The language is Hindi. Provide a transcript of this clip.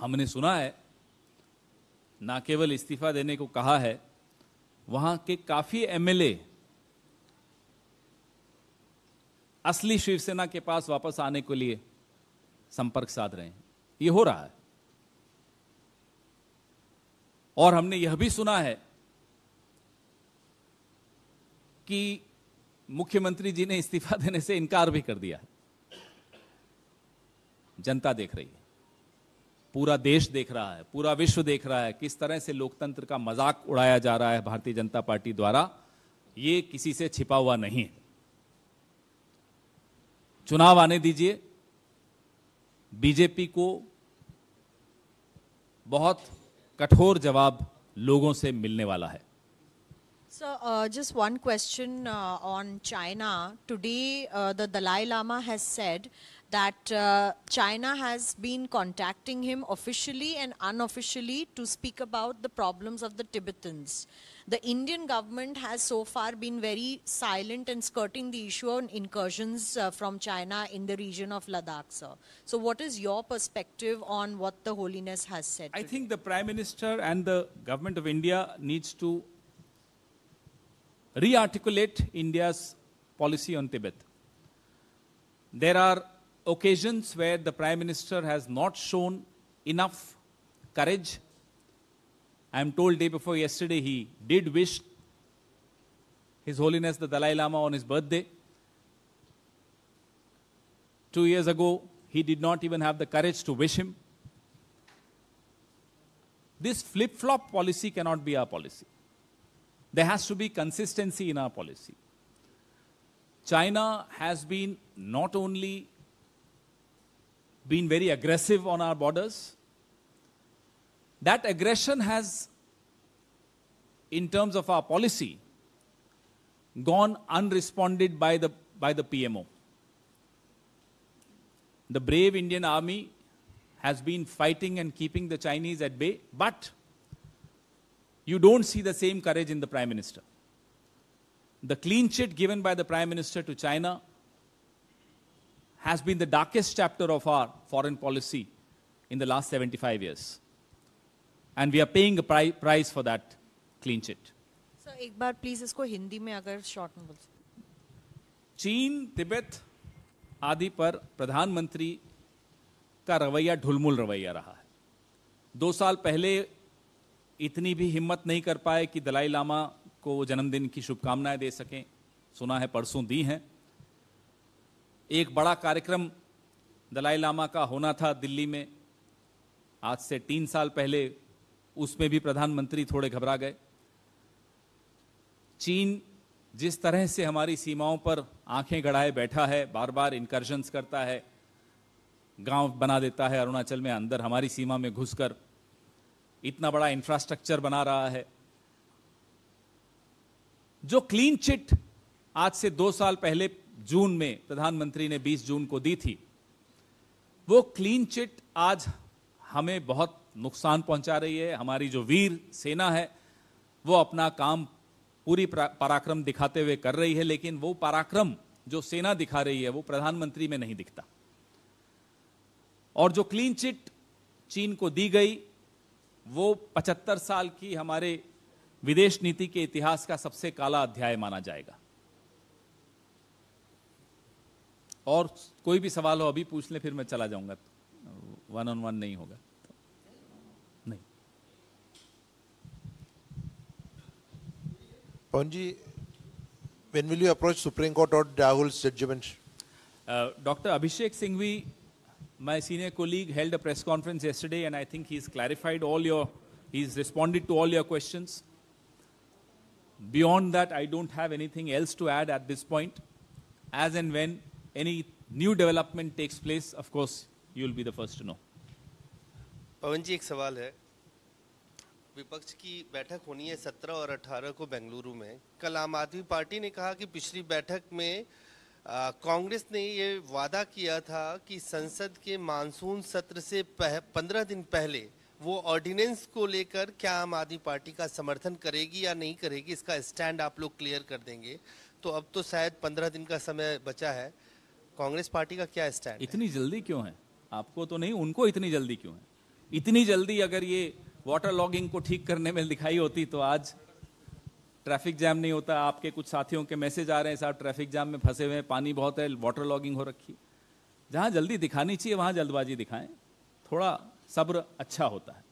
हमने सुना है ना केवल इस्तीफा देने को कहा है वहां के काफी एमएलए असली शिवसेना के पास वापस आने के लिए संपर्क साध रहे हैं ये हो रहा है और हमने यह भी सुना है कि मुख्यमंत्री जी ने इस्तीफा देने से इनकार भी कर दिया जनता देख रही है पूरा देश देख रहा है पूरा विश्व देख रहा है किस तरह से लोकतंत्र का मजाक उड़ाया जा रहा है भारतीय जनता पार्टी द्वारा ये किसी से छिपा हुआ नहीं है चुनाव आने दीजिए बीजेपी को बहुत कठोर जवाब लोगों से मिलने वाला है sir just one question on China today the Dalai Lama has said that uh, China has been contacting him officially and unofficially to speak about the problems of the Tibetans. The Indian government has so far been very silent and skirting the issue on incursions uh, from China in the region of Ladakh, sir. So, what is your perspective on what the Holiness has said? I today? think the Prime Minister and the government of India needs to re-articulate India's policy on Tibet. There are occasions where the Prime Minister has not shown enough courage. I am told day before yesterday he did wish His Holiness the Dalai Lama on his birthday. Two years ago, he did not even have the courage to wish him. This flip flop policy cannot be our policy. There has to be consistency in our policy. China has been not only been very aggressive on our borders. That aggression has, in terms of our policy, gone unresponded by the, by the PMO. The brave Indian army has been fighting and keeping the Chinese at bay, but you don't see the same courage in the Prime Minister. The clean sheet given by the Prime Minister to China has been the darkest chapter of our foreign policy in the last 75 years. And we are paying a pri price for that clean chit. Sir, ek बार please isko Hindi mein agar short में बोल चीन, तिब्बत आदि पर प्रधानमंत्री का रवैया ढुलमुल रवैया रहा है दो साल पहले इतनी भी हिम्मत नहीं कर पाए कि दलाई लामा को जन्मदिन की शुभकामनाएं दे सकें सुना है परसों दी हैं एक बड़ा कार्यक्रम दलाई लामा का होना था दिल्ली में आज से तीन साल पहले उसमें भी प्रधानमंत्री थोड़े घबरा गए चीन जिस तरह से हमारी सीमाओं पर आंखें गड़ाए बैठा है बार बार इनकर्जन्स करता है गांव बना देता है अरुणाचल में अंदर हमारी सीमा में घुसकर इतना बड़ा इंफ्रास्ट्रक्चर बना रहा है जो क्लीन चिट आज से दो साल पहले जून में प्रधानमंत्री ने 20 जून को दी थी वो क्लीन चिट आज हमें बहुत नुकसान पहुंचा रही है हमारी जो वीर सेना है वो अपना काम पूरी पराक्रम दिखाते हुए कर रही है लेकिन वो पराक्रम जो सेना दिखा रही है वो प्रधानमंत्री में नहीं दिखता और जो क्लीन चिट चीन को दी गई वो 75 साल की हमारे विदेश नीति के इतिहास का सबसे काला अध्याय माना जाएगा और कोई भी सवाल हो अभी पूछ लें फिर मैं चला जाऊंगा तो वन ऑन वन नहीं होगा नहीं Pawan ji when will you approach supreme court और राहुल डॉक्टर अभिषेक सिंह भी my senior colleague held a press conference ये and I think he is clarified all your he is responded to all your question beyond that I don't have anything else to add at this point as and when any new development takes place, of course, you will be the first to know. Pawan ji एक सवाल है विपक्ष की बैठक होनी है 17 और 18 को बेंगलुरु में कल आम आदमी पार्टी ने कहा कि पिछली बैठक में कांग्रेस ने ये वादा किया था कि संसद के मानसून सत्र से पह, 15 दिन पहले वो ऑर्डिनेंस को लेकर क्या आम आदमी पार्टी का समर्थन करेगी या नहीं करेगी इसका स्टैंड आप लोग क्लियर कर देंगे तो अब तो शायद पंद्रह दिन का समय बचा है कांग्रेस पार्टी का क्या स्टैंड इतनी जल्दी क्यों है आपको तो नहीं उनको इतनी जल्दी क्यों है इतनी जल्दी अगर ये वाटर लॉगिंग को ठीक करने में दिखाई होती तो आज ट्रैफिक जाम नहीं होता आपके कुछ साथियों के मैसेज आ रहे हैं साहब ट्रैफिक जाम में फंसे हुए हैं पानी बहुत है वाटर लॉगिंग हो रखी जहाँ जल्दी दिखानी चाहिए वहाँ जल्दबाजी दिखाएं थोड़ा सब्र अच्छा होता है